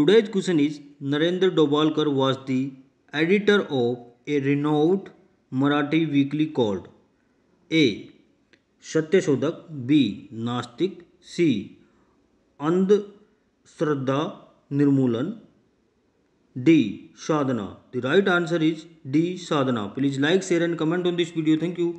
today's question is Narendra Dabholkar was the editor of a renowned Marathi weekly called A Satyashodhak B Nastik C Andhashraddha Nirmoolan D Sadhana the right answer is D Sadhana please like share and comment on this video thank you